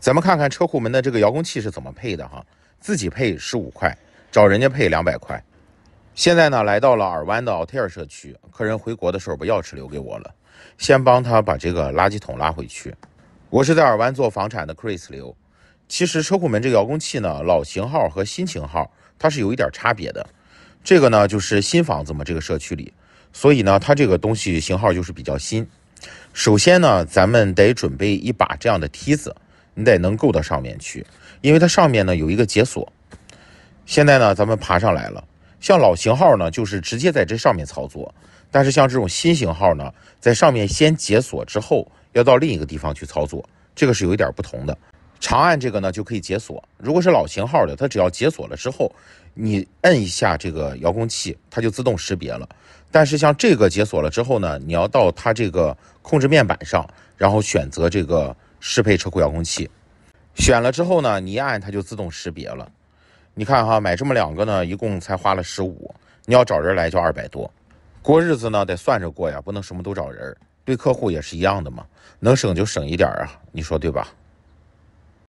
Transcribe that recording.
咱们看看车库门的这个遥控器是怎么配的哈，自己配十五块，找人家配两百块。现在呢，来到了尔湾的 Altair 社区，客人回国的时候把钥匙留给我了，先帮他把这个垃圾桶拉回去。我是在尔湾做房产的 Chris 刘。其实车库门这个遥控器呢，老型号和新型号它是有一点差别的。这个呢就是新房子嘛，这个社区里，所以呢它这个东西型号就是比较新。首先呢，咱们得准备一把这样的梯子。你得能够到上面去，因为它上面呢有一个解锁。现在呢，咱们爬上来了。像老型号呢，就是直接在这上面操作；但是像这种新型号呢，在上面先解锁之后，要到另一个地方去操作，这个是有一点不同的。长按这个呢就可以解锁。如果是老型号的，它只要解锁了之后，你摁一下这个遥控器，它就自动识别了。但是像这个解锁了之后呢，你要到它这个控制面板上，然后选择这个。适配车库遥控器，选了之后呢，你一按它就自动识别了。你看哈，买这么两个呢，一共才花了十五，你要找人来就二百多。过日子呢得算着过呀，不能什么都找人。对客户也是一样的嘛，能省就省一点啊，你说对吧？